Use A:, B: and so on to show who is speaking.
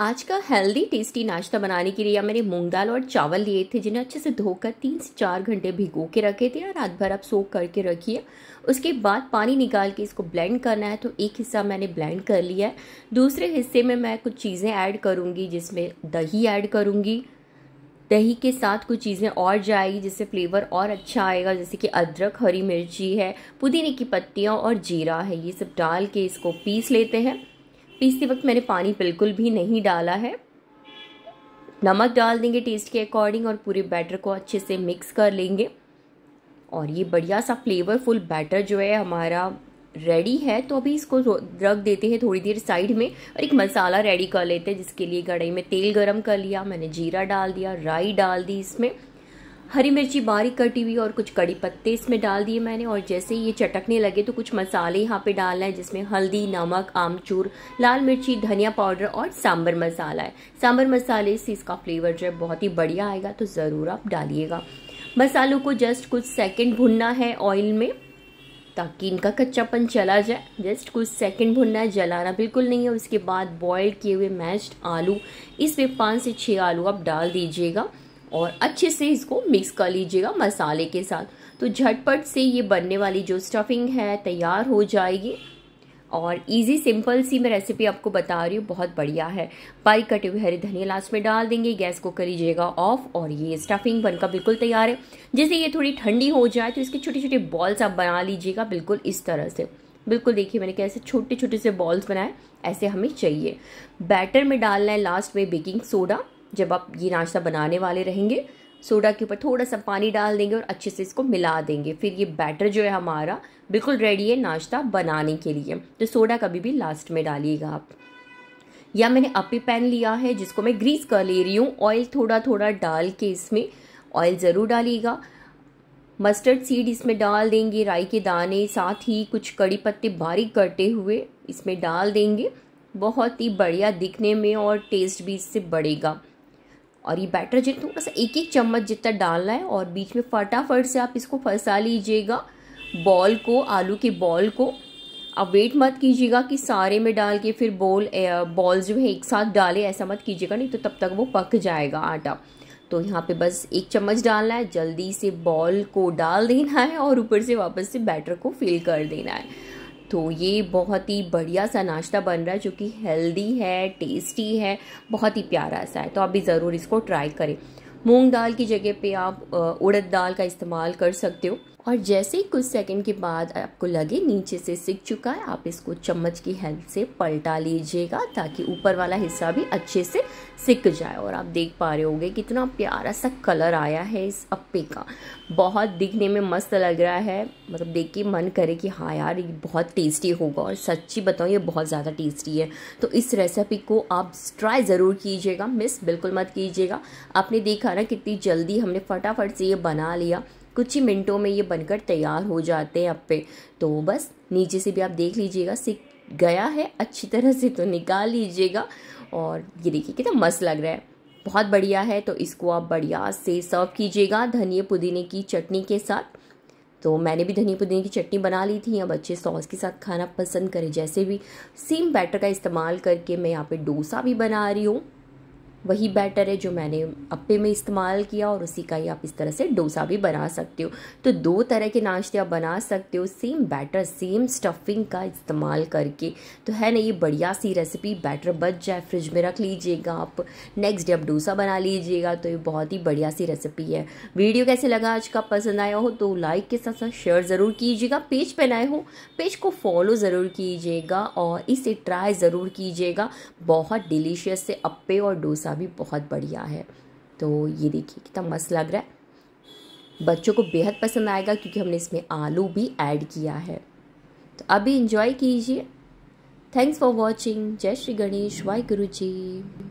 A: आज का healthy tasty नाश्ता बनाने के लिए मैंने मूंग दाल और चावल लिए थे जिन्हें अच्छे से धोकर तीन से चार घंटे भिगो के रखे थे और रात भर आप सोख करके रखिए उसके बाद पानी निकाल के इसको ब्लेंड करना है तो एक हिस्सा मैंने ब्लेंड कर लिया है दूसरे हिस्से में मैं कुछ चीज़ें ऐड करूँगी जिसमें दही ऐड करूँगी दही के साथ कुछ चीज़ें और जाएगी जिससे फ्लेवर और अच्छा आएगा जैसे कि अदरक हरी मिर्ची है पुदीने की पत्तियाँ और जीरा है ये सब डाल के इसको पीस लेते हैं पीसते वक्त मैंने पानी बिल्कुल भी नहीं डाला है नमक डाल देंगे टेस्ट के अकॉर्डिंग और पूरे बैटर को अच्छे से मिक्स कर लेंगे और ये बढ़िया सा फ्लेवरफुल बैटर जो है हमारा रेडी है तो अभी इसको रख देते हैं थोड़ी देर साइड में और एक मसाला रेडी कर लेते हैं जिसके लिए कढ़ाई में तेल गरम कर लिया मैंने जीरा डाल दिया राई डाल दी इसमें हरी मिर्ची बारीक कटी हुई और कुछ कड़ी पत्ते इसमें डाल दिए मैंने और जैसे ये चटकने लगे तो कुछ मसाले यहाँ पे डालना है जिसमें हल्दी नमक आमचूर लाल मिर्ची धनिया पाउडर और सांबर मसाला है सांबर मसाले से इसका फ्लेवर जो है बहुत ही बढ़िया आएगा तो ज़रूर आप डालिएगा मसालों को जस्ट कुछ सेकेंड भुनना है ऑयल में ताकि इनका कच्चापन चला जाए जस्ट कुछ सेकंड भुनना है जलाना बिल्कुल नहीं है उसके बाद बॉयल किए हुए मैश्ड आलू इसमें पाँच से छः आलू आप डाल दीजिएगा और अच्छे से इसको मिक्स कर लीजिएगा मसाले के साथ तो झटपट से ये बनने वाली जो स्टफिंग है तैयार हो जाएगी और इजी सिंपल सी मैं रेसिपी आपको बता रही हूँ बहुत बढ़िया है पाई कटे हुए हरे धनिया लास्ट में डाल देंगे गैस को कर लीजिएगा ऑफ और ये स्टफिंग बनकर बिल्कुल तैयार है जैसे ये थोड़ी ठंडी हो जाए तो इसके छोटे छोटे बॉल्स आप बना लीजिएगा बिल्कुल इस तरह से बिल्कुल देखिए मैंने कैसे छोटे छोटे से बॉल्स बनाए ऐसे हमें चाहिए बैटर में डालना है लास्ट में बेकिंग सोडा जब आप ये नाश्ता बनाने वाले रहेंगे सोडा के ऊपर थोड़ा सा पानी डाल देंगे और अच्छे से इसको मिला देंगे फिर ये बैटर जो है हमारा बिल्कुल रेडी है नाश्ता बनाने के लिए तो सोडा कभी भी लास्ट में डालिएगा आप या मैंने अपी पैन लिया है जिसको मैं ग्रीस कर ले रही हूँ ऑयल थोड़ा थोड़ा डाल के इसमें ऑयल ज़रूर डालिएगा मस्टर्ड सीड इसमें डाल देंगे राई के दाने साथ ही कुछ कड़ी पत्ते बारीक कटे हुए इसमें डाल देंगे बहुत ही बढ़िया दिखने में और टेस्ट भी इससे बढ़ेगा और ये बैटर जितना थोड़ा सा एक एक चम्मच जितना डालना है और बीच में फटाफट से आप इसको फंसा लीजिएगा बॉल को आलू के बॉल को आप वेट मत कीजिएगा कि सारे में डाल के फिर बॉल बॉल जो है एक साथ डाले ऐसा मत कीजिएगा नहीं तो तब तक वो पक जाएगा आटा तो यहाँ पे बस एक चम्मच डालना है जल्दी से बॉल को डाल देना है और ऊपर से वापस से बैटर को फिल कर देना है तो ये बहुत ही बढ़िया सा नाश्ता बन रहा है जो कि हेल्दी है टेस्टी है बहुत ही प्यारा सा है तो आप भी ज़रूर इसको ट्राई करें मूंग दाल की जगह पे आप उड़द दाल का इस्तेमाल कर सकते हो और जैसे ही कुछ सेकंड के बाद आपको लगे नीचे से सिक चुका है आप इसको चम्मच की हेल्प से पलटा लीजिएगा ताकि ऊपर वाला हिस्सा भी अच्छे से सिक जाए और आप देख पा रहे होगे कितना प्यारा सा कलर आया है इस अप्पे का बहुत दिखने में मस्त लग रहा है मतलब देख के मन करे कि हाँ यार ये बहुत टेस्टी होगा और सच्ची बताऊँ ये बहुत ज़्यादा टेस्टी है तो इस रेसिपी को आप ट्राई ज़रूर कीजिएगा मिस बिल्कुल मत कीजिएगा आपने देखा ना कितनी जल्दी हमने फटाफट से ये बना लिया कुछ ही मिनटों में ये बनकर तैयार हो जाते हैं आप पे तो बस नीचे से भी आप देख लीजिएगा सिक गया है अच्छी तरह से तो निकाल लीजिएगा और ये देखिए कितना मस्त लग रहा है बहुत बढ़िया है तो इसको आप बढ़िया से सर्व कीजिएगा धनिए पुदीने की चटनी के साथ तो मैंने भी धनिया पुदीने की चटनी बना ली थी अब बच्चे सॉस के साथ खाना पसंद करें जैसे भी सेम बैटर का इस्तेमाल करके मैं यहाँ पे डोसा भी बना रही हूँ वही बैटर है जो मैंने अप्पे में इस्तेमाल किया और उसी का ही आप इस तरह से डोसा भी बना सकते हो तो दो तरह के नाश्ते आप बना सकते हो सेम बैटर सेम स्टफिंग का इस्तेमाल करके तो है ना ये बढ़िया सी रेसिपी बैटर बच जाए फ्रिज में रख लीजिएगा आप नेक्स्ट डे आप डोसा बना लीजिएगा तो ये बहुत ही बढ़िया सी रेसिपी है वीडियो कैसे लगा आज का पसंद आया हो तो लाइक के साथ साथ शेयर ज़रूर कीजिएगा पेज पर नए हो पेज को फॉलो ज़रूर कीजिएगा और इसे ट्राई ज़रूर कीजिएगा बहुत डिलीशियस से अप्पे और डोसा सा भी बहुत बढ़िया है तो ये देखिए कितना मस्त लग रहा है बच्चों को बेहद पसंद आएगा क्योंकि हमने इसमें आलू भी ऐड किया है तो अभी इंजॉय कीजिए थैंक्स फॉर वॉचिंग जय श्री गणेश वाई गुरु जी